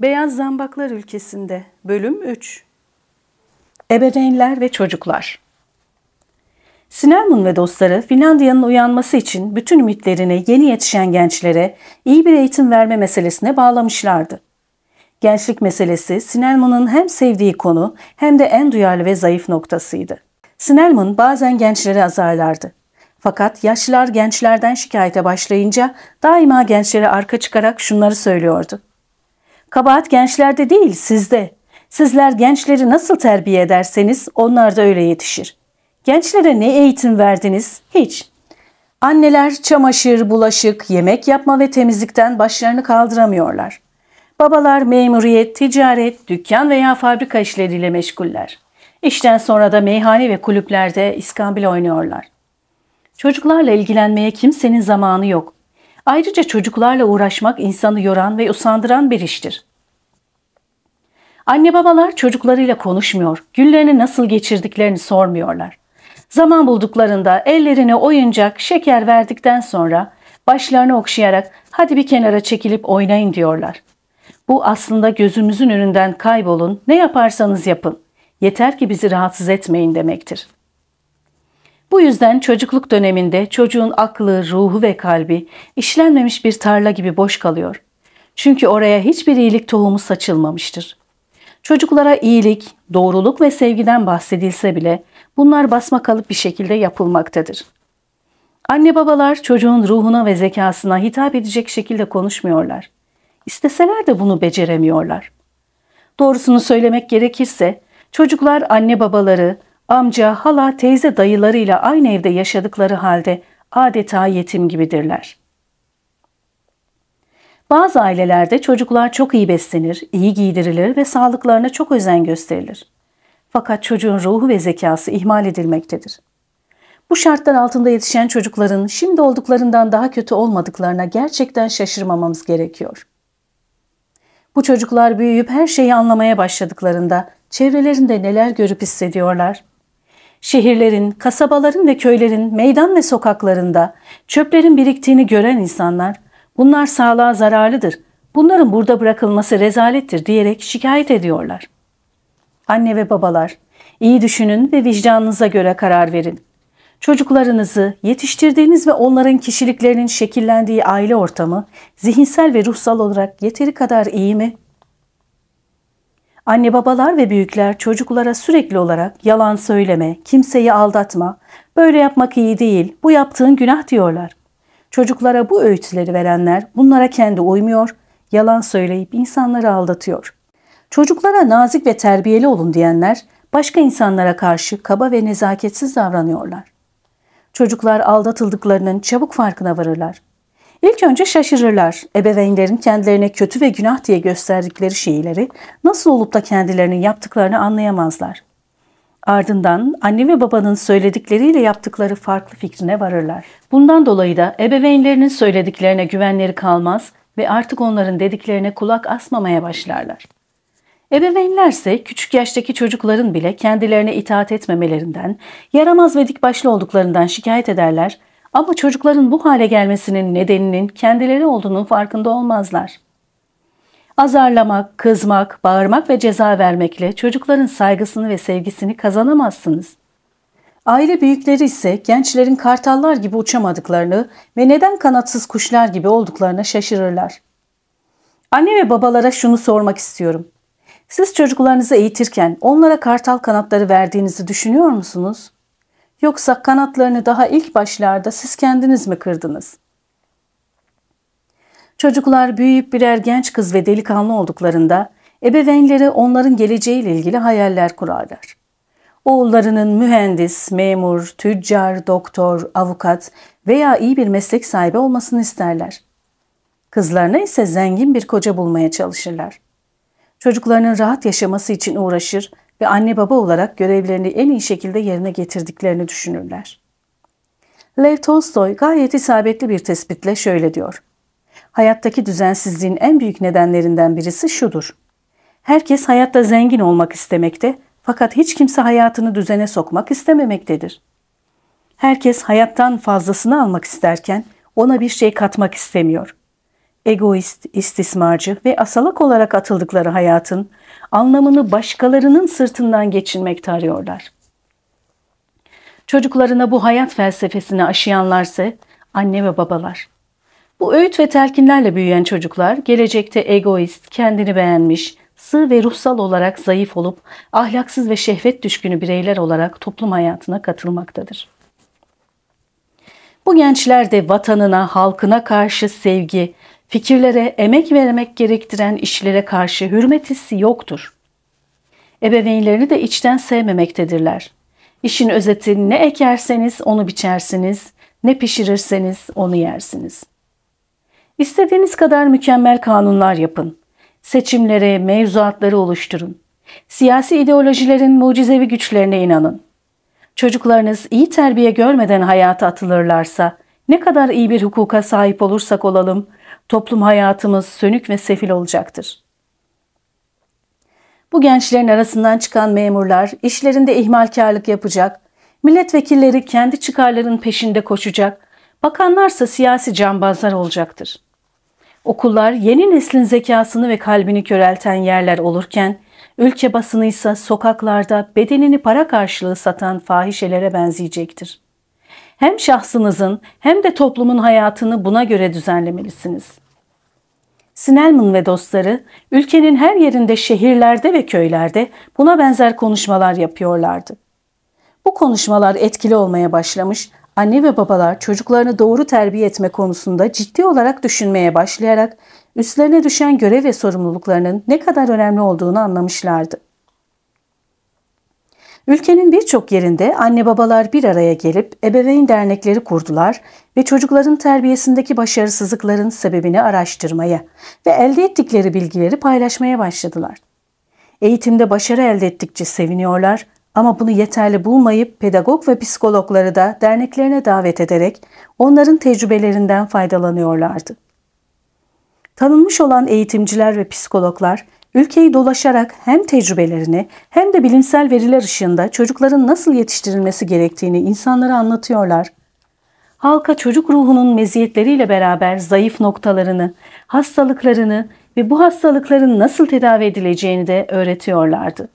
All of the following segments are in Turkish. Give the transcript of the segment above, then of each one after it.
Beyaz Zambaklar Ülkesinde Bölüm 3 Ebeveynler ve Çocuklar Sinermun ve dostları Finlandiya'nın uyanması için bütün ümitlerini yeni yetişen gençlere iyi bir eğitim verme meselesine bağlamışlardı. Gençlik meselesi Sinermun'un hem sevdiği konu hem de en duyarlı ve zayıf noktasıydı. Sinermun bazen gençleri azarlardı. Fakat yaşlılar gençlerden şikayete başlayınca daima gençlere arka çıkarak şunları söylüyordu. Kabahat gençlerde değil sizde. Sizler gençleri nasıl terbiye ederseniz onlar da öyle yetişir. Gençlere ne eğitim verdiniz? Hiç. Anneler çamaşır, bulaşık, yemek yapma ve temizlikten başlarını kaldıramıyorlar. Babalar memuriyet, ticaret, dükkan veya fabrika işleriyle meşguller. İşten sonra da meyhane ve kulüplerde iskambil oynuyorlar. Çocuklarla ilgilenmeye kimsenin zamanı yok. Ayrıca çocuklarla uğraşmak insanı yoran ve usandıran bir iştir. Anne babalar çocuklarıyla konuşmuyor, günlerini nasıl geçirdiklerini sormuyorlar. Zaman bulduklarında ellerine oyuncak, şeker verdikten sonra başlarını okşayarak hadi bir kenara çekilip oynayın diyorlar. Bu aslında gözümüzün önünden kaybolun, ne yaparsanız yapın. Yeter ki bizi rahatsız etmeyin demektir. Bu yüzden çocukluk döneminde çocuğun aklı, ruhu ve kalbi işlenmemiş bir tarla gibi boş kalıyor. Çünkü oraya hiçbir iyilik tohumu saçılmamıştır. Çocuklara iyilik, doğruluk ve sevgiden bahsedilse bile bunlar basma kalıp bir şekilde yapılmaktadır. Anne babalar çocuğun ruhuna ve zekasına hitap edecek şekilde konuşmuyorlar. İsteseler de bunu beceremiyorlar. Doğrusunu söylemek gerekirse çocuklar anne babaları, Amca, hala, teyze dayılarıyla aynı evde yaşadıkları halde adeta yetim gibidirler. Bazı ailelerde çocuklar çok iyi beslenir, iyi giydirilir ve sağlıklarına çok özen gösterilir. Fakat çocuğun ruhu ve zekası ihmal edilmektedir. Bu şartlar altında yetişen çocukların şimdi olduklarından daha kötü olmadıklarına gerçekten şaşırmamamız gerekiyor. Bu çocuklar büyüyüp her şeyi anlamaya başladıklarında çevrelerinde neler görüp hissediyorlar? Şehirlerin, kasabaların ve köylerin meydan ve sokaklarında çöplerin biriktiğini gören insanlar bunlar sağlığa zararlıdır, bunların burada bırakılması rezalettir diyerek şikayet ediyorlar. Anne ve babalar, iyi düşünün ve vicdanınıza göre karar verin. Çocuklarınızı, yetiştirdiğiniz ve onların kişiliklerinin şekillendiği aile ortamı zihinsel ve ruhsal olarak yeteri kadar iyi mi Anne babalar ve büyükler çocuklara sürekli olarak yalan söyleme, kimseyi aldatma, böyle yapmak iyi değil, bu yaptığın günah diyorlar. Çocuklara bu öğütleri verenler bunlara kendi uymuyor, yalan söyleyip insanları aldatıyor. Çocuklara nazik ve terbiyeli olun diyenler başka insanlara karşı kaba ve nezaketsiz davranıyorlar. Çocuklar aldatıldıklarının çabuk farkına varırlar. İlk önce şaşırırlar. Ebeveynlerin kendilerine kötü ve günah diye gösterdikleri şeyleri nasıl olup da kendilerinin yaptıklarını anlayamazlar. Ardından anne ve babanın söyledikleriyle yaptıkları farklı fikrine varırlar. Bundan dolayı da ebeveynlerinin söylediklerine güvenleri kalmaz ve artık onların dediklerine kulak asmamaya başlarlar. Ebeveynlerse küçük yaştaki çocukların bile kendilerine itaat etmemelerinden, yaramaz ve dik başlı olduklarından şikayet ederler ama çocukların bu hale gelmesinin nedeninin kendileri olduğunun farkında olmazlar. Azarlamak, kızmak, bağırmak ve ceza vermekle çocukların saygısını ve sevgisini kazanamazsınız. Aile büyükleri ise gençlerin kartallar gibi uçamadıklarını ve neden kanatsız kuşlar gibi olduklarına şaşırırlar. Anne ve babalara şunu sormak istiyorum. Siz çocuklarınızı eğitirken onlara kartal kanatları verdiğinizi düşünüyor musunuz? Yoksa kanatlarını daha ilk başlarda siz kendiniz mi kırdınız? Çocuklar büyüyüp birer genç kız ve delikanlı olduklarında ebeveynleri onların geleceğiyle ilgili hayaller kurarlar. Oğullarının mühendis, memur, tüccar, doktor, avukat veya iyi bir meslek sahibi olmasını isterler. Kızlarına ise zengin bir koca bulmaya çalışırlar. Çocuklarının rahat yaşaması için uğraşır ve anne baba olarak görevlerini en iyi şekilde yerine getirdiklerini düşünürler. Lev Tolstoy gayet isabetli bir tespitle şöyle diyor. Hayattaki düzensizliğin en büyük nedenlerinden birisi şudur. Herkes hayatta zengin olmak istemekte fakat hiç kimse hayatını düzene sokmak istememektedir. Herkes hayattan fazlasını almak isterken ona bir şey katmak istemiyor. Egoist, istismarcı ve asalak olarak atıldıkları hayatın anlamını başkalarının sırtından geçirmek tarıyorlar. Çocuklarına bu hayat felsefesini aşıyanlarsa anne ve babalar. Bu öğüt ve telkinlerle büyüyen çocuklar gelecekte egoist, kendini beğenmiş, sığ ve ruhsal olarak zayıf olup ahlaksız ve şehvet düşkünü bireyler olarak toplum hayatına katılmaktadır. Bu gençler de vatanına, halkına karşı sevgi, Fikirlere emek vermek gerektiren işlere karşı hürmet hissi yoktur. Ebeveynlerini de içten sevmemektedirler. İşin özeti ne ekerseniz onu biçersiniz, ne pişirirseniz onu yersiniz. İstediğiniz kadar mükemmel kanunlar yapın. Seçimlere, mevzuatları oluşturun. Siyasi ideolojilerin mucizevi güçlerine inanın. Çocuklarınız iyi terbiye görmeden hayata atılırlarsa, ne kadar iyi bir hukuka sahip olursak olalım, toplum hayatımız sönük ve sefil olacaktır. Bu gençlerin arasından çıkan memurlar işlerinde ihmalkarlık yapacak, milletvekilleri kendi çıkarlarının peşinde koşacak, bakanlarsa siyasi cambazlar olacaktır. Okullar yeni neslin zekasını ve kalbini körelten yerler olurken, ülke basını ise sokaklarda bedenini para karşılığı satan fahişelere benzeyecektir.'' Hem şahsınızın hem de toplumun hayatını buna göre düzenlemelisiniz. Sinelman ve dostları ülkenin her yerinde şehirlerde ve köylerde buna benzer konuşmalar yapıyorlardı. Bu konuşmalar etkili olmaya başlamış, anne ve babalar çocuklarını doğru terbiye etme konusunda ciddi olarak düşünmeye başlayarak üstlerine düşen görev ve sorumluluklarının ne kadar önemli olduğunu anlamışlardı. Ülkenin birçok yerinde anne babalar bir araya gelip ebeveyn dernekleri kurdular ve çocukların terbiyesindeki başarısızlıkların sebebini araştırmaya ve elde ettikleri bilgileri paylaşmaya başladılar. Eğitimde başarı elde ettikçe seviniyorlar ama bunu yeterli bulmayıp pedagog ve psikologları da derneklerine davet ederek onların tecrübelerinden faydalanıyorlardı. Tanınmış olan eğitimciler ve psikologlar Ülkeyi dolaşarak hem tecrübelerini hem de bilimsel veriler ışığında çocukların nasıl yetiştirilmesi gerektiğini insanlara anlatıyorlar. Halka çocuk ruhunun meziyetleriyle beraber zayıf noktalarını, hastalıklarını ve bu hastalıkların nasıl tedavi edileceğini de öğretiyorlardı.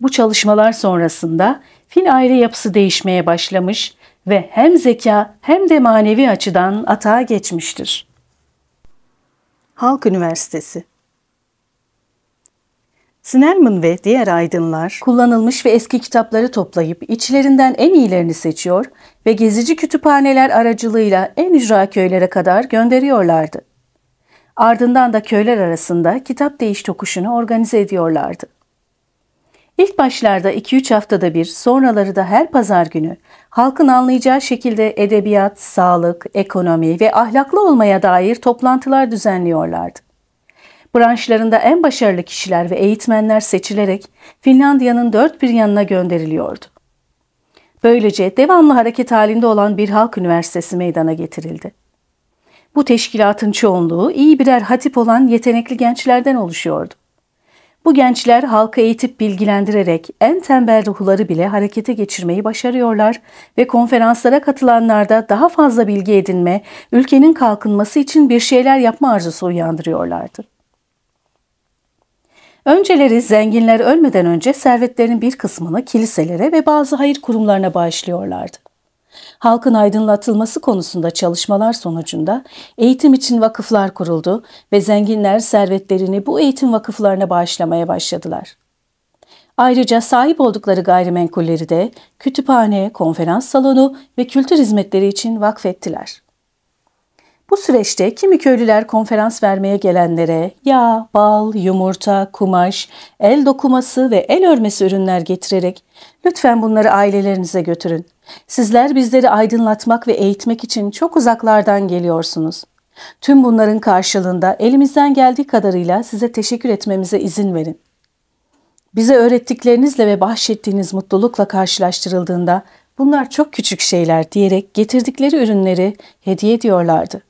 Bu çalışmalar sonrasında fil aile yapısı değişmeye başlamış ve hem zeka hem de manevi açıdan atağa geçmiştir. Halk Üniversitesi Sinelman ve diğer aydınlar kullanılmış ve eski kitapları toplayıp içlerinden en iyilerini seçiyor ve gezici kütüphaneler aracılığıyla en ücra köylere kadar gönderiyorlardı. Ardından da köyler arasında kitap değiş tokuşunu organize ediyorlardı. İlk başlarda 2-3 haftada bir, sonraları da her pazar günü halkın anlayacağı şekilde edebiyat, sağlık, ekonomi ve ahlaklı olmaya dair toplantılar düzenliyorlardı. Branşlarında en başarılı kişiler ve eğitmenler seçilerek Finlandiya'nın dört bir yanına gönderiliyordu. Böylece devamlı hareket halinde olan bir halk üniversitesi meydana getirildi. Bu teşkilatın çoğunluğu iyi birer hatip olan yetenekli gençlerden oluşuyordu. Bu gençler halkı eğitip bilgilendirerek en tembel ruhları bile harekete geçirmeyi başarıyorlar ve konferanslara katılanlarda daha fazla bilgi edinme, ülkenin kalkınması için bir şeyler yapma arzusu uyandırıyorlardı. Önceleri zenginler ölmeden önce servetlerinin bir kısmını kiliselere ve bazı hayır kurumlarına bağışlıyorlardı. Halkın aydınlatılması konusunda çalışmalar sonucunda eğitim için vakıflar kuruldu ve zenginler servetlerini bu eğitim vakıflarına bağışlamaya başladılar. Ayrıca sahip oldukları gayrimenkulleri de kütüphane, konferans salonu ve kültür hizmetleri için vakfettiler. Bu süreçte kimi köylüler konferans vermeye gelenlere yağ, bal, yumurta, kumaş, el dokuması ve el örmesi ürünler getirerek lütfen bunları ailelerinize götürün. Sizler bizleri aydınlatmak ve eğitmek için çok uzaklardan geliyorsunuz. Tüm bunların karşılığında elimizden geldiği kadarıyla size teşekkür etmemize izin verin. Bize öğrettiklerinizle ve bahşettiğiniz mutlulukla karşılaştırıldığında bunlar çok küçük şeyler diyerek getirdikleri ürünleri hediye ediyorlardı.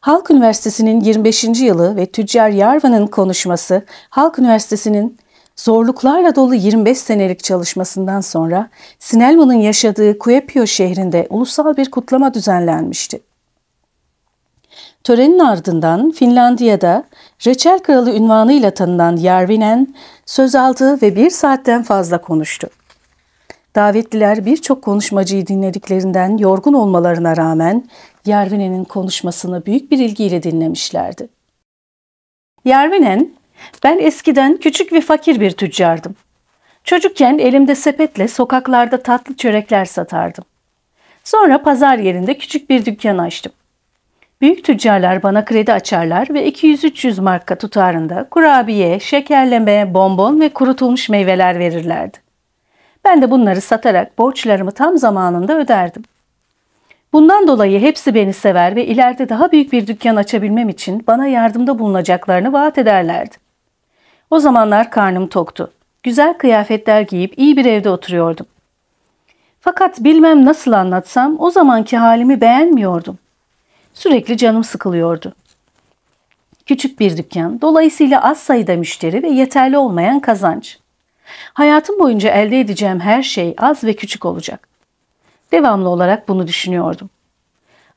Halk Üniversitesi'nin 25. yılı ve Tüccar Yarva'nın konuşması Halk Üniversitesi'nin zorluklarla dolu 25 senelik çalışmasından sonra Sinelman'ın yaşadığı Kuepio şehrinde ulusal bir kutlama düzenlenmişti. Törenin ardından Finlandiya'da Reçel Kralı ünvanıyla tanınan Järvinen söz aldı ve bir saatten fazla konuştu. Davetliler birçok konuşmacıyı dinlediklerinden yorgun olmalarına rağmen Yervine'nin konuşmasını büyük bir ilgiyle dinlemişlerdi. Yervinen, ben eskiden küçük ve fakir bir tüccardım. Çocukken elimde sepetle sokaklarda tatlı çörekler satardım. Sonra pazar yerinde küçük bir dükkan açtım. Büyük tüccarlar bana kredi açarlar ve 200-300 marka tutarında kurabiye, şekerleme, bonbon ve kurutulmuş meyveler verirlerdi. Ben de bunları satarak borçlarımı tam zamanında öderdim. Bundan dolayı hepsi beni sever ve ileride daha büyük bir dükkan açabilmem için bana yardımda bulunacaklarını vaat ederlerdi. O zamanlar karnım toktu. Güzel kıyafetler giyip iyi bir evde oturuyordum. Fakat bilmem nasıl anlatsam o zamanki halimi beğenmiyordum. Sürekli canım sıkılıyordu. Küçük bir dükkan, dolayısıyla az sayıda müşteri ve yeterli olmayan kazanç. Hayatım boyunca elde edeceğim her şey az ve küçük olacak. Devamlı olarak bunu düşünüyordum.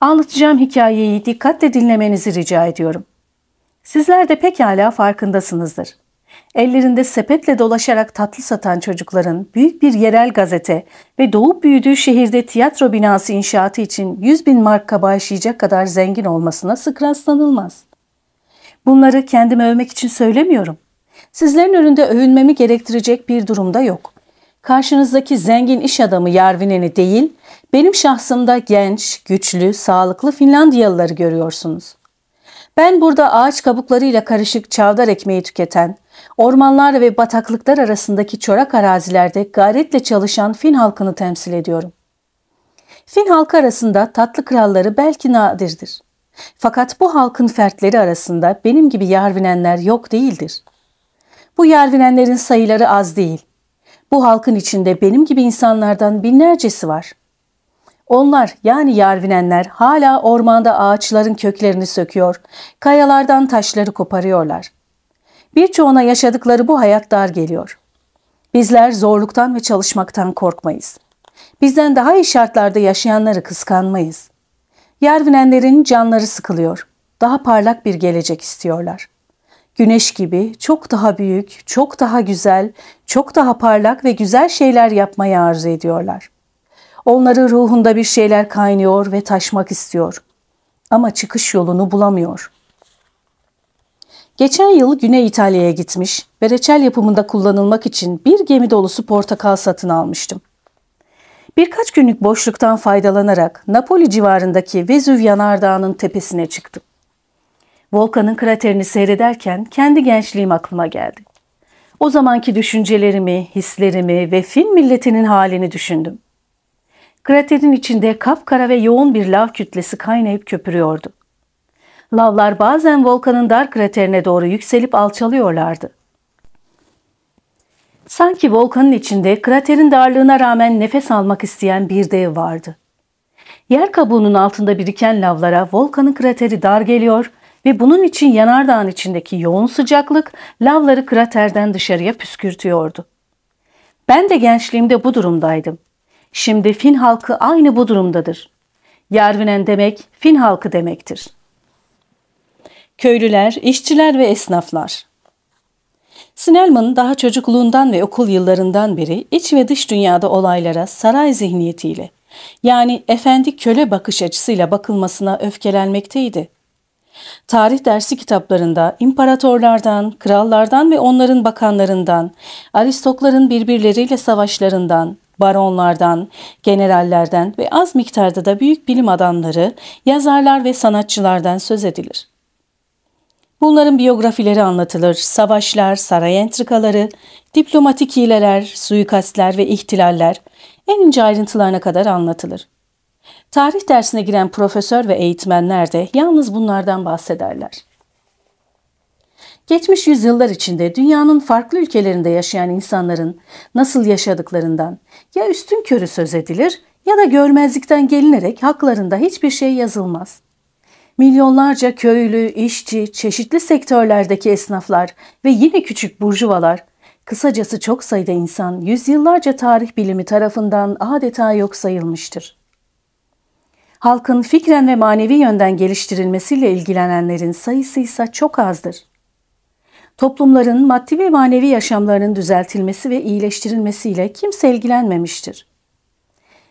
Anlatacağım hikayeyi dikkatle dinlemenizi rica ediyorum. Sizler de pekala farkındasınızdır. Ellerinde sepetle dolaşarak tatlı satan çocukların büyük bir yerel gazete ve doğup büyüdüğü şehirde tiyatro binası inşaatı için 100 bin marka kabaşlayacak kadar zengin olmasına sık rastlanılmaz. Bunları kendimi övmek için söylemiyorum. Sizlerin önünde övünmemi gerektirecek bir durumda yok. Karşınızdaki zengin iş adamı Yarvinen'i değil, benim şahsımda genç, güçlü, sağlıklı Finlandiyalıları görüyorsunuz. Ben burada ağaç kabuklarıyla karışık çavdar ekmeği tüketen, ormanlar ve bataklıklar arasındaki çorak arazilerde gayretle çalışan Fin halkını temsil ediyorum. Fin halkı arasında tatlı kralları belki nadirdir. Fakat bu halkın fertleri arasında benim gibi yarvinenler yok değildir.'' Bu yervinenlerin sayıları az değil. Bu halkın içinde benim gibi insanlardan binlercesi var. Onlar yani yervinenler, hala ormanda ağaçların köklerini söküyor, kayalardan taşları koparıyorlar. Birçoğuna yaşadıkları bu hayat dar geliyor. Bizler zorluktan ve çalışmaktan korkmayız. Bizden daha iyi şartlarda yaşayanları kıskanmayız. Yervinenlerin canları sıkılıyor. Daha parlak bir gelecek istiyorlar.'' güneş gibi çok daha büyük, çok daha güzel, çok daha parlak ve güzel şeyler yapmayı arzu ediyorlar. Onları ruhunda bir şeyler kaynıyor ve taşmak istiyor. Ama çıkış yolunu bulamıyor. Geçen yıl Güney İtalya'ya gitmiş ve reçel yapımında kullanılmak için bir gemi dolusu portakal satın almıştım. Birkaç günlük boşluktan faydalanarak Napoli civarındaki Vezüv yanardağının tepesine çıktım. Volkan'ın kraterini seyrederken kendi gençliğim aklıma geldi. O zamanki düşüncelerimi, hislerimi ve film milletinin halini düşündüm. Kraterin içinde kapkara ve yoğun bir lav kütlesi kaynayıp köpürüyordu. Lavlar bazen volkanın dar kraterine doğru yükselip alçalıyorlardı. Sanki volkanın içinde kraterin darlığına rağmen nefes almak isteyen bir dev vardı. Yer kabuğunun altında biriken lavlara volkanın krateri dar geliyor ve bunun için yanardağın içindeki yoğun sıcaklık lavları kraterden dışarıya püskürtüyordu. Ben de gençliğimde bu durumdaydım. Şimdi Fin halkı aynı bu durumdadır. Yervinen demek Fin halkı demektir. Köylüler, işçiler ve esnaflar Sinelman'ın daha çocukluğundan ve okul yıllarından beri iç ve dış dünyada olaylara saray zihniyetiyle yani efendi köle bakış açısıyla bakılmasına öfkelenmekteydi. Tarih dersi kitaplarında imparatorlardan, krallardan ve onların bakanlarından, aristokların birbirleriyle savaşlarından, baronlardan, generallerden ve az miktarda da büyük bilim adamları, yazarlar ve sanatçılardan söz edilir. Bunların biyografileri anlatılır, savaşlar, saray entrikaları, diplomatik hileler, suikastler ve ihtilaller en ince ayrıntılarına kadar anlatılır. Tarih dersine giren profesör ve eğitmenler de yalnız bunlardan bahsederler. Geçmiş yüzyıllar içinde dünyanın farklı ülkelerinde yaşayan insanların nasıl yaşadıklarından ya üstün körü söz edilir ya da görmezlikten gelinerek haklarında hiçbir şey yazılmaz. Milyonlarca köylü, işçi, çeşitli sektörlerdeki esnaflar ve yine küçük burjuvalar, kısacası çok sayıda insan yüzyıllarca tarih bilimi tarafından adeta yok sayılmıştır halkın fikren ve manevi yönden geliştirilmesiyle ilgilenenlerin sayısı ise çok azdır. Toplumların maddi ve manevi yaşamlarının düzeltilmesi ve iyileştirilmesiyle kimse ilgilenmemiştir.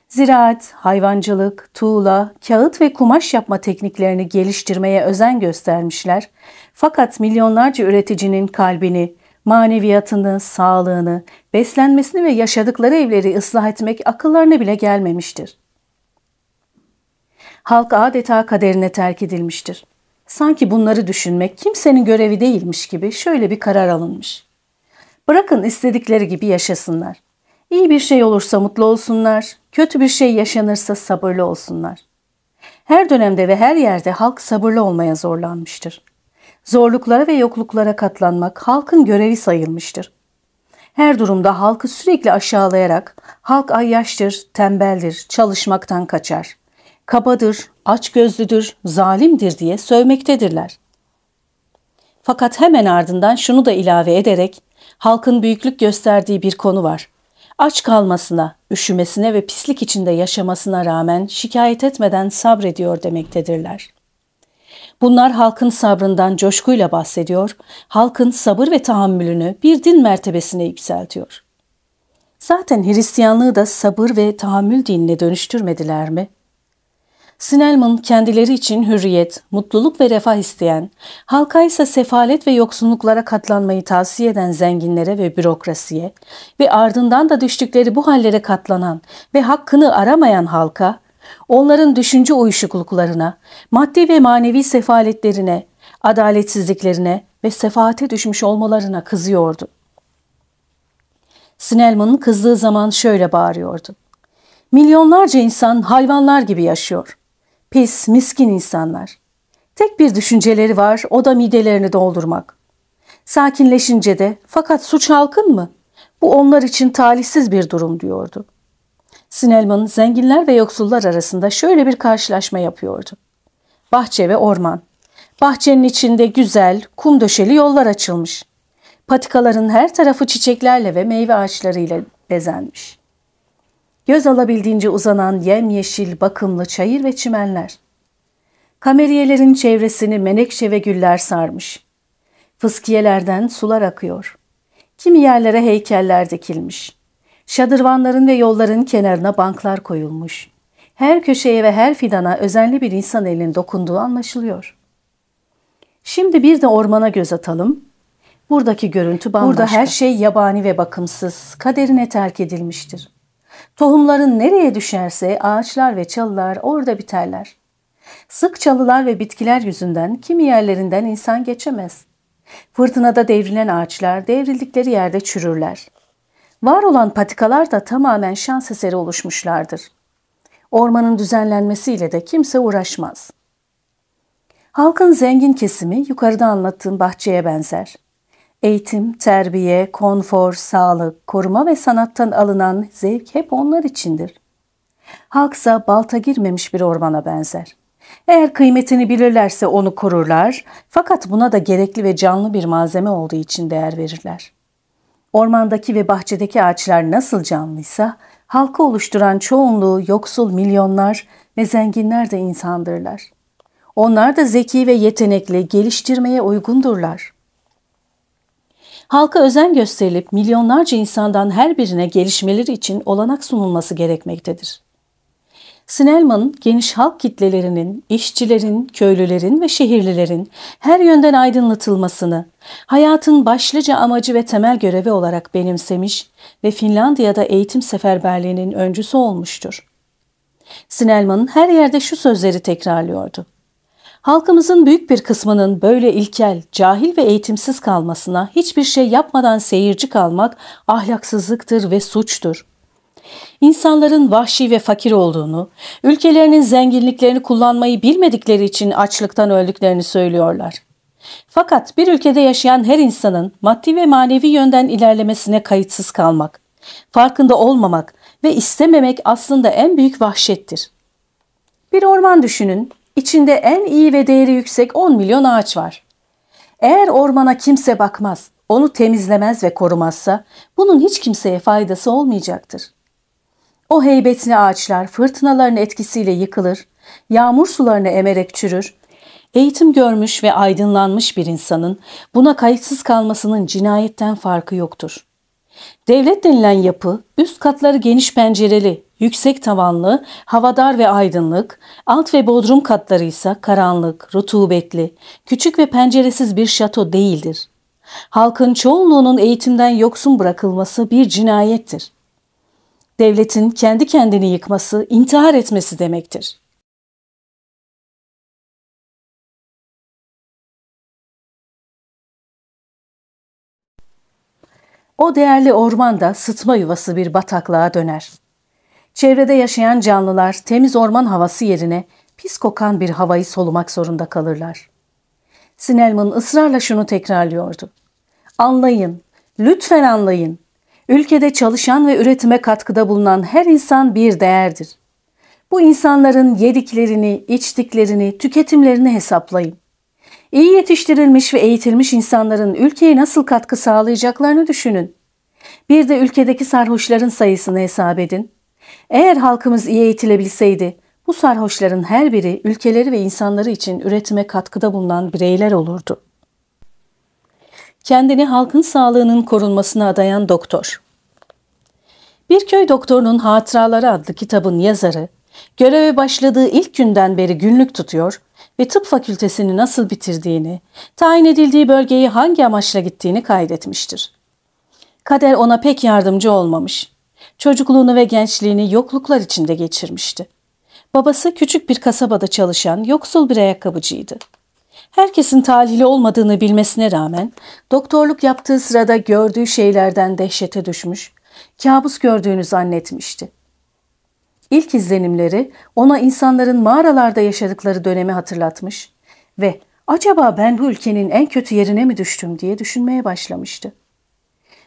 Ziraat, hayvancılık, tuğla, kağıt ve kumaş yapma tekniklerini geliştirmeye özen göstermişler. Fakat milyonlarca üreticinin kalbini, maneviyatını, sağlığını, beslenmesini ve yaşadıkları evleri ıslah etmek akıllarına bile gelmemiştir. Halk adeta kaderine terk edilmiştir. Sanki bunları düşünmek kimsenin görevi değilmiş gibi şöyle bir karar alınmış. Bırakın istedikleri gibi yaşasınlar. İyi bir şey olursa mutlu olsunlar, kötü bir şey yaşanırsa sabırlı olsunlar. Her dönemde ve her yerde halk sabırlı olmaya zorlanmıştır. Zorluklara ve yokluklara katlanmak halkın görevi sayılmıştır. Her durumda halkı sürekli aşağılayarak halk ayyaştır, tembeldir, çalışmaktan kaçar kabadır, açgözlüdür, zalimdir diye sövmektedirler. Fakat hemen ardından şunu da ilave ederek halkın büyüklük gösterdiği bir konu var. Aç kalmasına, üşümesine ve pislik içinde yaşamasına rağmen şikayet etmeden sabrediyor demektedirler. Bunlar halkın sabrından coşkuyla bahsediyor, halkın sabır ve tahammülünü bir din mertebesine yükseltiyor. Zaten Hristiyanlığı da sabır ve tahammül dinine dönüştürmediler mi? Sinelman kendileri için hürriyet, mutluluk ve refah isteyen, halka ise sefalet ve yoksunluklara katlanmayı tavsiye eden zenginlere ve bürokrasiye ve ardından da düştükleri bu hallere katlanan ve hakkını aramayan halka, onların düşünce uyuşukluklarına, maddi ve manevi sefaletlerine, adaletsizliklerine ve sefaate düşmüş olmalarına kızıyordu. Sinelman'ın kızdığı zaman şöyle bağırıyordu. Milyonlarca insan hayvanlar gibi yaşıyor. Pis, miskin insanlar. Tek bir düşünceleri var, o da midelerini doldurmak. Sakinleşince de fakat suç halkın mı? Bu onlar için talihsiz bir durum diyordu. Sinelman zenginler ve yoksullar arasında şöyle bir karşılaşma yapıyordu. Bahçe ve orman. Bahçenin içinde güzel, kum döşeli yollar açılmış. Patikaların her tarafı çiçeklerle ve meyve ağaçlarıyla bezenmiş göz alabildiğince uzanan yemyeşil bakımlı çayır ve çimenler. Kameriyelerin çevresini menekşe ve güller sarmış. Fıskiyelerden sular akıyor. Kimi yerlere heykeller dikilmiş. Şadırvanların ve yolların kenarına banklar koyulmuş. Her köşeye ve her fidana özenli bir insan elinin dokunduğu anlaşılıyor. Şimdi bir de ormana göz atalım. Buradaki görüntü bambaşka. Burada her şey yabani ve bakımsız, kaderine terk edilmiştir. Tohumların nereye düşerse ağaçlar ve çalılar orada biterler. Sık çalılar ve bitkiler yüzünden kimi yerlerinden insan geçemez. Fırtınada devrilen ağaçlar devrildikleri yerde çürürler. Var olan patikalar da tamamen şans eseri oluşmuşlardır. Ormanın düzenlenmesiyle de kimse uğraşmaz. Halkın zengin kesimi yukarıda anlattığım bahçeye benzer. Eğitim, terbiye, konfor, sağlık, koruma ve sanattan alınan zevk hep onlar içindir. Halksa balta girmemiş bir ormana benzer. Eğer kıymetini bilirlerse onu korurlar fakat buna da gerekli ve canlı bir malzeme olduğu için değer verirler. Ormandaki ve bahçedeki ağaçlar nasıl canlıysa halkı oluşturan çoğunluğu yoksul milyonlar ve zenginler de insandırlar. Onlar da zeki ve yetenekli, geliştirmeye uygundurlar. Halka özen gösterilip milyonlarca insandan her birine gelişmeleri için olanak sunulması gerekmektedir. Sinelman'ın geniş halk kitlelerinin, işçilerin, köylülerin ve şehirlilerin her yönden aydınlatılmasını hayatın başlıca amacı ve temel görevi olarak benimsemiş ve Finlandiya'da eğitim seferberliğinin öncüsü olmuştur. Sinelman'ın her yerde şu sözleri tekrarlıyordu. Halkımızın büyük bir kısmının böyle ilkel, cahil ve eğitimsiz kalmasına hiçbir şey yapmadan seyirci kalmak ahlaksızlıktır ve suçtur. İnsanların vahşi ve fakir olduğunu, ülkelerinin zenginliklerini kullanmayı bilmedikleri için açlıktan öldüklerini söylüyorlar. Fakat bir ülkede yaşayan her insanın maddi ve manevi yönden ilerlemesine kayıtsız kalmak, farkında olmamak ve istememek aslında en büyük vahşettir. Bir orman düşünün İçinde en iyi ve değeri yüksek 10 milyon ağaç var. Eğer ormana kimse bakmaz, onu temizlemez ve korumazsa bunun hiç kimseye faydası olmayacaktır. O heybetli ağaçlar fırtınaların etkisiyle yıkılır, yağmur sularını emerek çürür. Eğitim görmüş ve aydınlanmış bir insanın buna kayıtsız kalmasının cinayetten farkı yoktur. Devlet denilen yapı üst katları geniş pencereli, Yüksek tavanlı, havadar ve aydınlık, alt ve bodrum katları ise karanlık, rutubetli, küçük ve penceresiz bir şato değildir. Halkın çoğunluğunun eğitimden yoksun bırakılması bir cinayettir. Devletin kendi kendini yıkması, intihar etmesi demektir.'' O değerli orman da sıtma yuvası bir bataklığa döner. Çevrede yaşayan canlılar temiz orman havası yerine pis kokan bir havayı solumak zorunda kalırlar. Sinelman ısrarla şunu tekrarlıyordu. Anlayın, lütfen anlayın. Ülkede çalışan ve üretime katkıda bulunan her insan bir değerdir. Bu insanların yediklerini, içtiklerini, tüketimlerini hesaplayın. İyi yetiştirilmiş ve eğitilmiş insanların ülkeye nasıl katkı sağlayacaklarını düşünün. Bir de ülkedeki sarhoşların sayısını hesap edin. Eğer halkımız iyi eğitilebilseydi, bu sarhoşların her biri ülkeleri ve insanları için üretime katkıda bulunan bireyler olurdu. Kendini halkın sağlığının korunmasına adayan doktor. Bir köy doktorunun Hatıraları adlı kitabın yazarı, göreve başladığı ilk günden beri günlük tutuyor ve tıp fakültesini nasıl bitirdiğini, tayin edildiği bölgeyi hangi amaçla gittiğini kaydetmiştir. Kader ona pek yardımcı olmamış. Çocukluğunu ve gençliğini yokluklar içinde geçirmişti. Babası küçük bir kasabada çalışan yoksul bir ayakkabıcıydı. Herkesin talihli olmadığını bilmesine rağmen doktorluk yaptığı sırada gördüğü şeylerden dehşete düşmüş, kabus gördüğünü zannetmişti. İlk izlenimleri ona insanların mağaralarda yaşadıkları dönemi hatırlatmış ve acaba ben bu ülkenin en kötü yerine mi düştüm diye düşünmeye başlamıştı.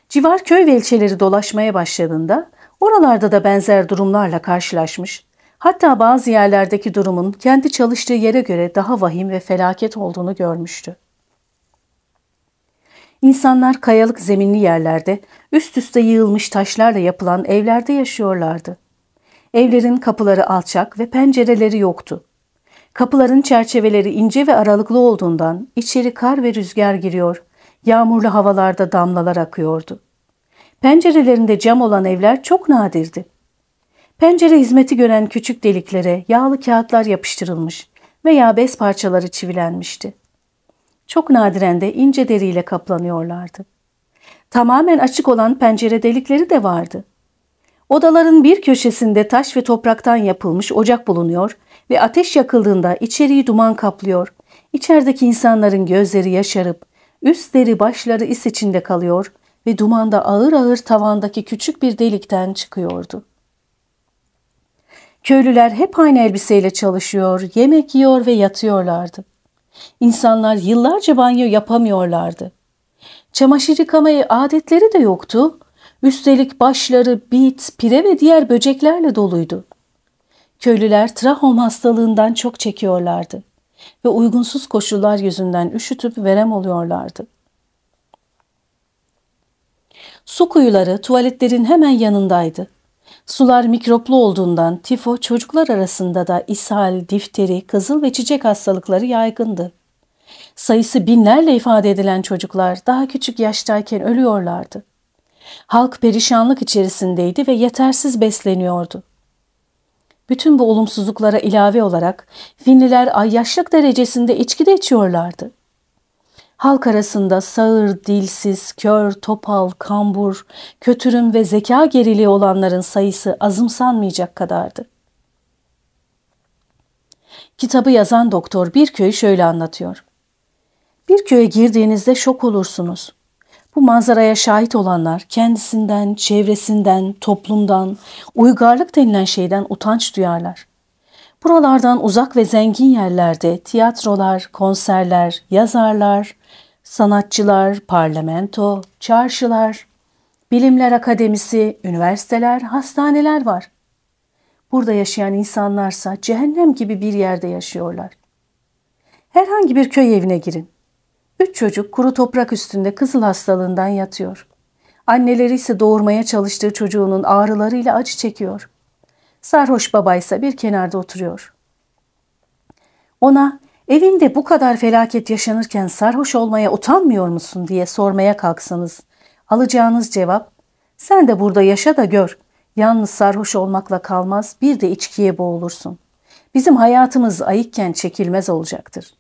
Civar köy ve ilçeleri dolaşmaya başladığında Oralarda da benzer durumlarla karşılaşmış, hatta bazı yerlerdeki durumun kendi çalıştığı yere göre daha vahim ve felaket olduğunu görmüştü. İnsanlar kayalık zeminli yerlerde, üst üste yığılmış taşlarla yapılan evlerde yaşıyorlardı. Evlerin kapıları alçak ve pencereleri yoktu. Kapıların çerçeveleri ince ve aralıklı olduğundan içeri kar ve rüzgar giriyor, yağmurlu havalarda damlalar akıyordu. Pencerelerinde cam olan evler çok nadirdi. Pencere hizmeti gören küçük deliklere yağlı kağıtlar yapıştırılmış veya bez parçaları çivilenmişti. Çok nadiren de ince deriyle kaplanıyorlardı. Tamamen açık olan pencere delikleri de vardı. Odaların bir köşesinde taş ve topraktan yapılmış ocak bulunuyor ve ateş yakıldığında içeriği duman kaplıyor. İçerideki insanların gözleri yaşarıp üstleri başları is içinde kalıyor ve duman da ağır ağır tavandaki küçük bir delikten çıkıyordu. Köylüler hep aynı elbiseyle çalışıyor, yemek yiyor ve yatıyorlardı. İnsanlar yıllarca banyo yapamıyorlardı. Çamaşır yıkamayı adetleri de yoktu. Üstelik başları bit, pire ve diğer böceklerle doluydu. Köylüler trahom hastalığından çok çekiyorlardı ve uygunsuz koşullar yüzünden üşütüp verem oluyorlardı. Su kuyuları tuvaletlerin hemen yanındaydı. Sular mikroplu olduğundan tifo çocuklar arasında da ishal, difteri, kızıl ve çiçek hastalıkları yaygındı. Sayısı binlerle ifade edilen çocuklar daha küçük yaştayken ölüyorlardı. Halk perişanlık içerisindeydi ve yetersiz besleniyordu. Bütün bu olumsuzluklara ilave olarak Finliler ayyaşlık derecesinde içki de içiyorlardı. Halk arasında sağır, dilsiz, kör, topal, kambur, kötürüm ve zeka geriliği olanların sayısı azımsanmayacak kadardı. Kitabı yazan doktor bir köyü şöyle anlatıyor. Bir köye girdiğinizde şok olursunuz. Bu manzaraya şahit olanlar kendisinden, çevresinden, toplumdan, uygarlık denilen şeyden utanç duyarlar. Buralardan uzak ve zengin yerlerde tiyatrolar, konserler, yazarlar, sanatçılar, parlamento, çarşılar, bilimler akademisi, üniversiteler, hastaneler var. Burada yaşayan insanlarsa cehennem gibi bir yerde yaşıyorlar. Herhangi bir köy evine girin. Üç çocuk kuru toprak üstünde kızıl hastalığından yatıyor. Anneleri ise doğurmaya çalıştığı çocuğunun ağrılarıyla acı çekiyor. Sarhoş baba ise bir kenarda oturuyor. Ona Evinde bu kadar felaket yaşanırken sarhoş olmaya utanmıyor musun diye sormaya kalksanız alacağınız cevap sen de burada yaşa da gör. Yalnız sarhoş olmakla kalmaz bir de içkiye boğulursun. Bizim hayatımız ayıkken çekilmez olacaktır.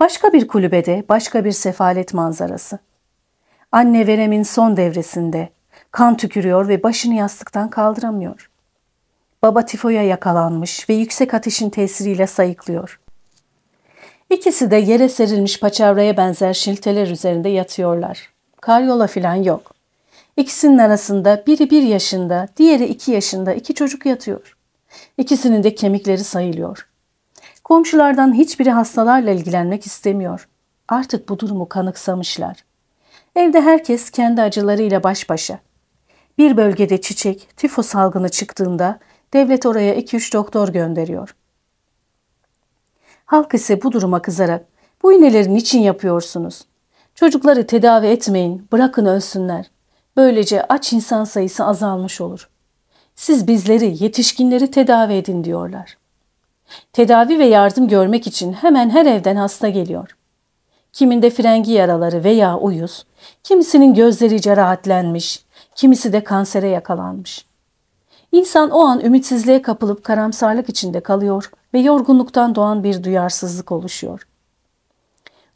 Başka bir kulübede başka bir sefalet manzarası. Anne veremin son devresinde kan tükürüyor ve başını yastıktan kaldıramıyor. Baba tifoya yakalanmış ve yüksek ateşin tesiriyle sayıklıyor. İkisi de yere serilmiş paçavraya benzer şilteler üzerinde yatıyorlar. Karyola filan yok. İkisinin arasında biri bir yaşında, diğeri iki yaşında iki çocuk yatıyor. İkisinin de kemikleri sayılıyor. Komşulardan hiçbiri hastalarla ilgilenmek istemiyor. Artık bu durumu kanıksamışlar. Evde herkes kendi acılarıyla baş başa. Bir bölgede çiçek, tifo salgını çıktığında devlet oraya 2-3 doktor gönderiyor. Halk ise bu duruma kızarak bu iğneleri niçin yapıyorsunuz? Çocukları tedavi etmeyin, bırakın ölsünler. Böylece aç insan sayısı azalmış olur. Siz bizleri, yetişkinleri tedavi edin diyorlar. Tedavi ve yardım görmek için hemen her evden hasta geliyor. Kiminde frengi yaraları veya uyuz, kimisinin gözleri cerahatlenmiş, kimisi de kansere yakalanmış. İnsan o an ümitsizliğe kapılıp karamsarlık içinde kalıyor ve yorgunluktan doğan bir duyarsızlık oluşuyor.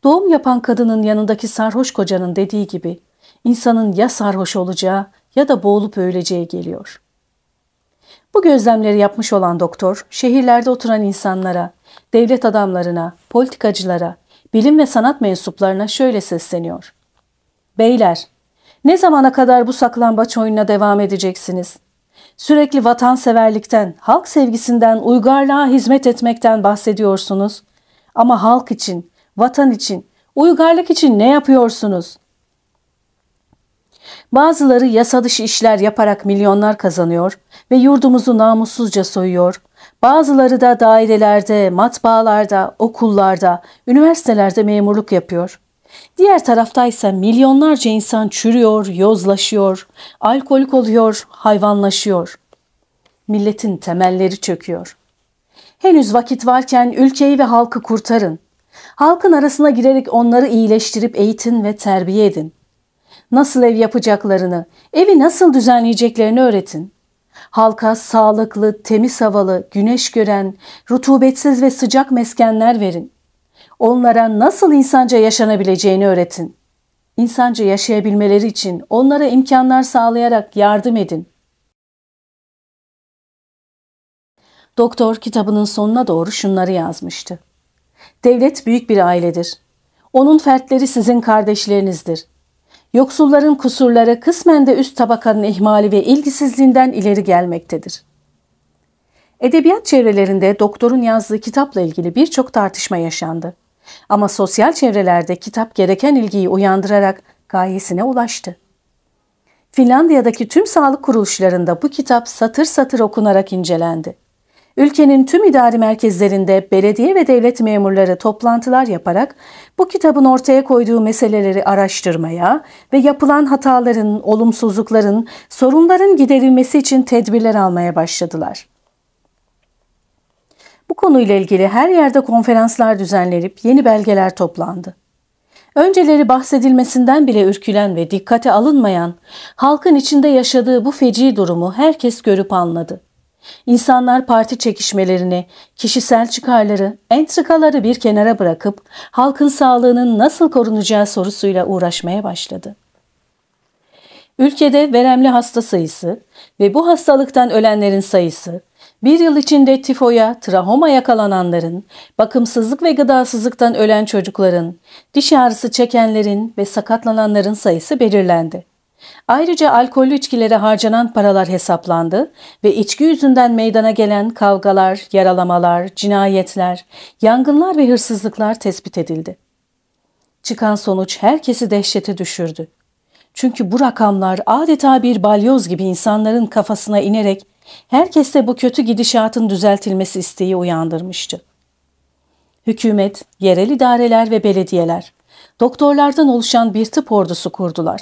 Doğum yapan kadının yanındaki sarhoş kocanın dediği gibi insanın ya sarhoş olacağı ya da boğulup öleceği geliyor. Bu gözlemleri yapmış olan doktor, şehirlerde oturan insanlara, devlet adamlarına, politikacılara, bilim ve sanat mensuplarına şöyle sesleniyor. Beyler, ne zamana kadar bu saklambaç oyununa devam edeceksiniz? Sürekli vatanseverlikten, halk sevgisinden, uygarlığa hizmet etmekten bahsediyorsunuz. Ama halk için, vatan için, uygarlık için ne yapıyorsunuz? Bazıları yasadışı işler yaparak milyonlar kazanıyor ve yurdumuzu namussuzca soyuyor. Bazıları da dairelerde, matbaalarda, okullarda, üniversitelerde memurluk yapıyor. Diğer taraftaysa milyonlarca insan çürüyor, yozlaşıyor, alkolik oluyor, hayvanlaşıyor. Milletin temelleri çöküyor. Henüz vakit varken ülkeyi ve halkı kurtarın. Halkın arasına girerek onları iyileştirip eğitin ve terbiye edin. Nasıl ev yapacaklarını, evi nasıl düzenleyeceklerini öğretin. Halka sağlıklı, temiz havalı, güneş gören, rutubetsiz ve sıcak meskenler verin. Onlara nasıl insanca yaşanabileceğini öğretin. İnsanca yaşayabilmeleri için onlara imkanlar sağlayarak yardım edin. Doktor kitabının sonuna doğru şunları yazmıştı. Devlet büyük bir ailedir. Onun fertleri sizin kardeşlerinizdir. Yoksulların kusurları kısmen de üst tabakanın ihmali ve ilgisizliğinden ileri gelmektedir. Edebiyat çevrelerinde doktorun yazdığı kitapla ilgili birçok tartışma yaşandı. Ama sosyal çevrelerde kitap gereken ilgiyi uyandırarak gayesine ulaştı. Finlandiya'daki tüm sağlık kuruluşlarında bu kitap satır satır okunarak incelendi. Ülkenin tüm idari merkezlerinde belediye ve devlet memurları toplantılar yaparak bu kitabın ortaya koyduğu meseleleri araştırmaya ve yapılan hataların, olumsuzlukların, sorunların giderilmesi için tedbirler almaya başladılar. Bu konuyla ilgili her yerde konferanslar düzenlenip yeni belgeler toplandı. Önceleri bahsedilmesinden bile ürkülen ve dikkate alınmayan, halkın içinde yaşadığı bu feci durumu herkes görüp anladı. İnsanlar parti çekişmelerini, kişisel çıkarları, entrikaları bir kenara bırakıp halkın sağlığının nasıl korunacağı sorusuyla uğraşmaya başladı. Ülkede veremli hasta sayısı ve bu hastalıktan ölenlerin sayısı bir yıl içinde tifoya, trahoma yakalananların, bakımsızlık ve gıdasızlıktan ölen çocukların, diş ağrısı çekenlerin ve sakatlananların sayısı belirlendi. Ayrıca alkollü içkilere harcanan paralar hesaplandı ve içki yüzünden meydana gelen kavgalar, yaralamalar, cinayetler, yangınlar ve hırsızlıklar tespit edildi. Çıkan sonuç herkesi dehşete düşürdü. Çünkü bu rakamlar adeta bir balyoz gibi insanların kafasına inerek herkeste bu kötü gidişatın düzeltilmesi isteği uyandırmıştı. Hükümet, yerel idareler ve belediyeler, doktorlardan oluşan bir tıp ordusu kurdular.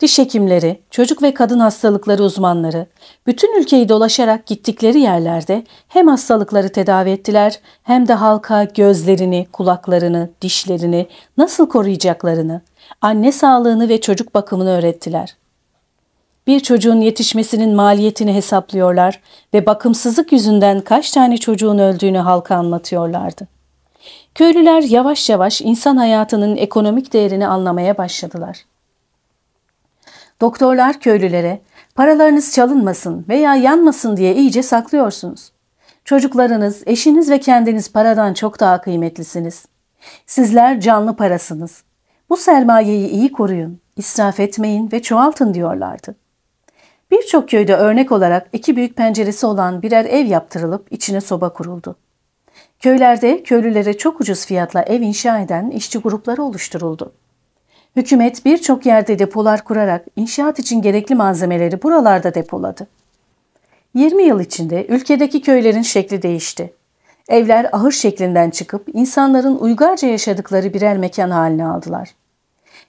Diş hekimleri, çocuk ve kadın hastalıkları uzmanları bütün ülkeyi dolaşarak gittikleri yerlerde hem hastalıkları tedavi ettiler hem de halka gözlerini, kulaklarını, dişlerini nasıl koruyacaklarını, anne sağlığını ve çocuk bakımını öğrettiler. Bir çocuğun yetişmesinin maliyetini hesaplıyorlar ve bakımsızlık yüzünden kaç tane çocuğun öldüğünü halka anlatıyorlardı. Köylüler yavaş yavaş insan hayatının ekonomik değerini anlamaya başladılar. Doktorlar köylülere paralarınız çalınmasın veya yanmasın diye iyice saklıyorsunuz. Çocuklarınız, eşiniz ve kendiniz paradan çok daha kıymetlisiniz. Sizler canlı parasınız. Bu sermayeyi iyi koruyun, israf etmeyin ve çoğaltın diyorlardı. Birçok köyde örnek olarak iki büyük penceresi olan birer ev yaptırılıp içine soba kuruldu. Köylerde köylülere çok ucuz fiyatla ev inşa eden işçi grupları oluşturuldu. Hükümet birçok yerde depolar kurarak inşaat için gerekli malzemeleri buralarda depoladı. 20 yıl içinde ülkedeki köylerin şekli değişti. Evler ahır şeklinden çıkıp insanların uygarca yaşadıkları birer mekan haline aldılar.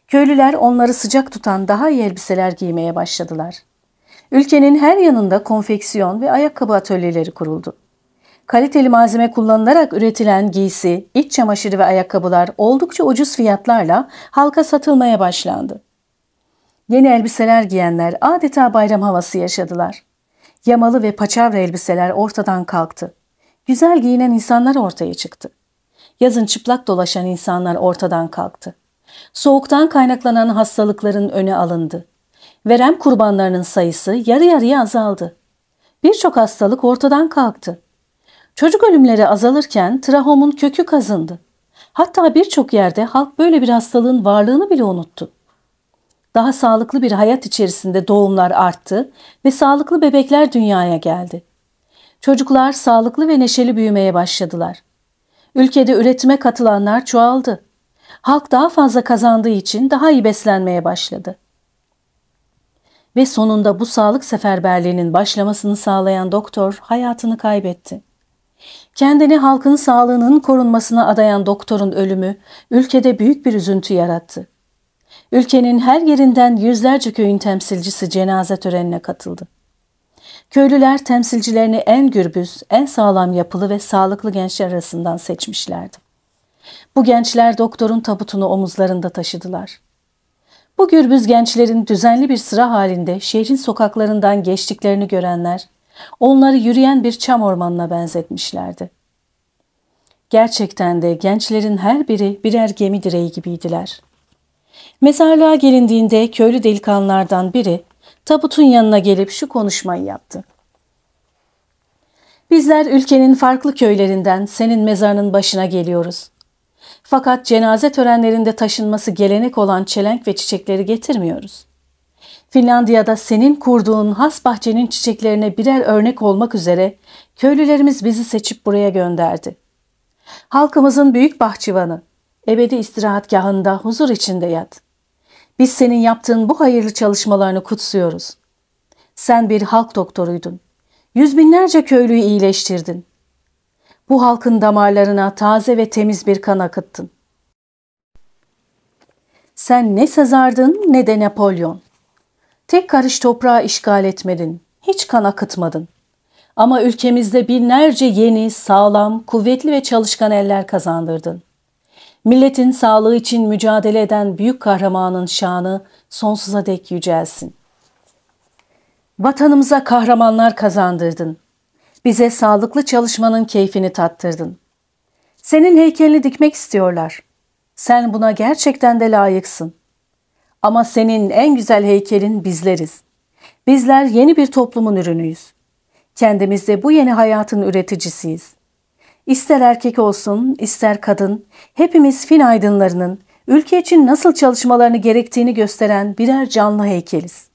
Köylüler onları sıcak tutan daha iyi elbiseler giymeye başladılar. Ülkenin her yanında konfeksiyon ve ayakkabı atölyeleri kuruldu. Kaliteli malzeme kullanılarak üretilen giysi, iç çamaşırı ve ayakkabılar oldukça ucuz fiyatlarla halka satılmaya başlandı. Yeni elbiseler giyenler adeta bayram havası yaşadılar. Yamalı ve paçavra elbiseler ortadan kalktı güzel giyinen insanlar ortaya çıktı. Yazın çıplak dolaşan insanlar ortadan kalktı. Soğuktan kaynaklanan hastalıkların öne alındı. Verem kurbanlarının sayısı yarı yarıya azaldı. Birçok hastalık ortadan kalktı. Çocuk ölümleri azalırken trahomun kökü kazındı. Hatta birçok yerde halk böyle bir hastalığın varlığını bile unuttu. Daha sağlıklı bir hayat içerisinde doğumlar arttı ve sağlıklı bebekler dünyaya geldi. Çocuklar sağlıklı ve neşeli büyümeye başladılar. Ülkede üretime katılanlar çoğaldı. Halk daha fazla kazandığı için daha iyi beslenmeye başladı. Ve sonunda bu sağlık seferberliğinin başlamasını sağlayan doktor hayatını kaybetti. Kendini halkın sağlığının korunmasına adayan doktorun ölümü ülkede büyük bir üzüntü yarattı. Ülkenin her yerinden yüzlerce köyün temsilcisi cenaze törenine katıldı. Köylüler temsilcilerini en gürbüz, en sağlam yapılı ve sağlıklı gençler arasından seçmişlerdi. Bu gençler doktorun tabutunu omuzlarında taşıdılar. Bu gürbüz gençlerin düzenli bir sıra halinde şehrin sokaklarından geçtiklerini görenler, onları yürüyen bir çam ormanına benzetmişlerdi. Gerçekten de gençlerin her biri birer gemi direği gibiydiler. Mezarlığa gelindiğinde köylü delikanlardan biri tabutun yanına gelip şu konuşmayı yaptı. Bizler ülkenin farklı köylerinden senin mezarının başına geliyoruz. Fakat cenaze törenlerinde taşınması gelenek olan çelenk ve çiçekleri getirmiyoruz. Finlandiya'da senin kurduğun has bahçenin çiçeklerine birer örnek olmak üzere köylülerimiz bizi seçip buraya gönderdi. Halkımızın büyük bahçıvanı, ebedi istirahatgahında huzur içinde yat.'' Biz senin yaptığın bu hayırlı çalışmalarını kutsuyoruz. Sen bir halk doktoruydun. Yüz binlerce köylüyü iyileştirdin. Bu halkın damarlarına taze ve temiz bir kan akıttın. Sen ne Sezar'dın ne de Napolyon. Tek karış toprağı işgal etmedin, hiç kan akıtmadın. Ama ülkemizde binlerce yeni, sağlam, kuvvetli ve çalışkan eller kazandırdın. Milletin sağlığı için mücadele eden büyük kahramanın şanı sonsuza dek yücelsin. Vatanımıza kahramanlar kazandırdın. Bize sağlıklı çalışmanın keyfini tattırdın. Senin heykelini dikmek istiyorlar. Sen buna gerçekten de layıksın. Ama senin en güzel heykelin bizleriz. Bizler yeni bir toplumun ürünüyüz. Kendimiz de bu yeni hayatın üreticisiyiz. İster erkek olsun, ister kadın, hepimiz Fin aydınlarının ülke için nasıl çalışmalarını gerektiğini gösteren birer canlı heykeliz.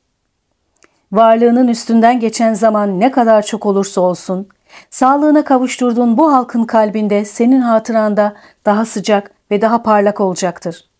Varlığının üstünden geçen zaman ne kadar çok olursa olsun, sağlığına kavuşturduğun bu halkın kalbinde senin hatıranda daha sıcak ve daha parlak olacaktır.''